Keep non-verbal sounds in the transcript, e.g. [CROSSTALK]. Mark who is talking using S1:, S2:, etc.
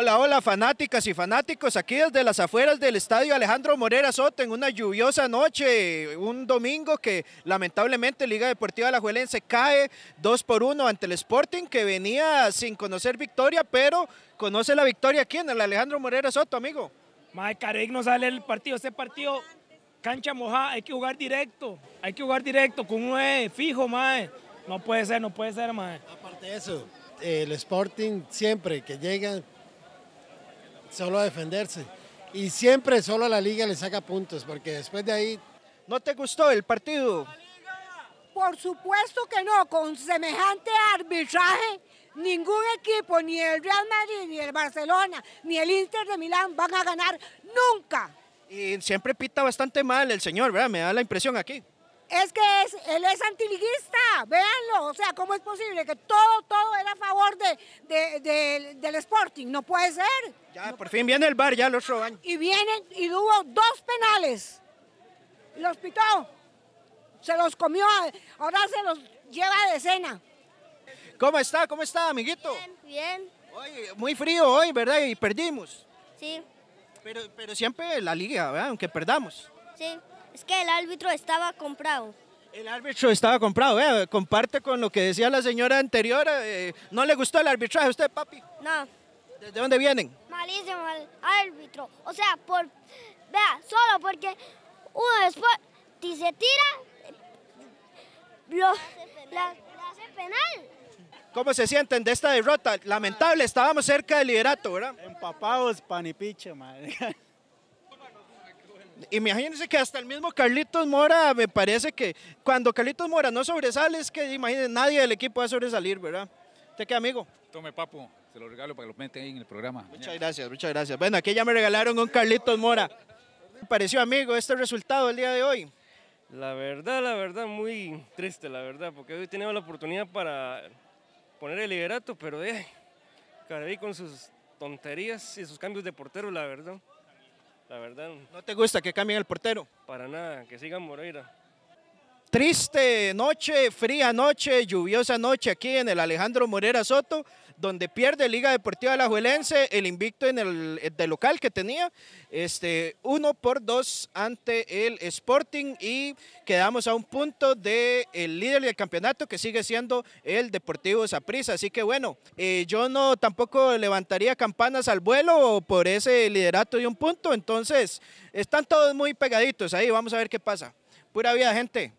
S1: Hola, hola fanáticas y fanáticos, aquí desde las afueras del estadio Alejandro Morera Soto en una lluviosa noche, un domingo que lamentablemente Liga Deportiva Alajuelense cae 2 por 1 ante el Sporting que venía sin conocer victoria, pero conoce la victoria aquí en el Alejandro Morera Soto, amigo. Mae, Carey no sale el partido, este partido cancha mojada, hay que jugar directo, hay que jugar directo con un fijo, mae. No puede ser, no puede ser, mae. Aparte de eso, el Sporting siempre que llegan solo a defenderse. Y siempre solo la liga le saca puntos, porque después de ahí... ¿No te gustó el partido?
S2: Por supuesto que no, con semejante arbitraje, ningún equipo, ni el Real Madrid, ni el Barcelona, ni el Inter de Milán van a ganar nunca. Y siempre pita
S1: bastante mal el señor, ¿verdad? Me da la impresión
S2: aquí. Es que él es antiliguista, véanlo, o sea, ¿cómo es posible que todo, todo era Sporting, no puede ser.
S1: Ya, por fin viene el bar ya el otro año.
S2: Y vienen, y hubo dos penales. Los pitó, se los comió, ahora se los lleva de cena.
S1: ¿Cómo está? ¿Cómo está, amiguito?
S2: Bien, bien. Hoy, muy frío
S1: hoy, ¿verdad? Y perdimos.
S2: Sí. Pero, pero
S1: siempre la liga, ¿verdad? Aunque perdamos.
S2: Sí, es que el árbitro estaba comprado. El árbitro
S1: estaba comprado, ¿eh? comparte con lo que decía la señora anterior. Eh, ¿No le gustó el arbitraje a usted, papi? No. ¿De dónde vienen?
S2: Malísimo el árbitro. O sea, por, vea, solo porque uno después si se tira, lo, la, hace penal.
S1: ¿Cómo se sienten de esta derrota? Lamentable, estábamos cerca del liderato, ¿verdad? Empapados, pan y madre. [LAUGHS] imagínense que hasta el mismo Carlitos Mora, me parece que cuando Carlitos Mora no sobresale, es que imagínense, nadie del equipo va a sobresalir, ¿verdad? ¿Te queda amigo? Tome, papo, se lo regalo para que lo meten ahí en el programa. Muchas gracias, muchas gracias. Bueno, aquí ya me regalaron un Carlitos Mora. ¿Te pareció, amigo, este resultado el día de hoy? La verdad, la verdad, muy triste, la verdad, porque hoy tenemos la oportunidad para poner el liderato, pero de eh, Carabí con sus tonterías y sus cambios de portero, la verdad la verdad. ¿No te gusta que cambien el portero? Para nada, que sigan Moreira. Triste noche, fría noche, lluviosa noche aquí en el Alejandro Morera Soto, donde pierde Liga Deportiva Alajuelense el invicto en el eh, de local que tenía, este, uno por dos ante el Sporting y quedamos a un punto del líder del campeonato que sigue siendo el Deportivo Saprissa. Así que bueno, eh, yo no tampoco levantaría campanas al vuelo por ese liderato de un punto, entonces están todos muy pegaditos ahí, vamos a ver qué pasa. Pura vida, gente.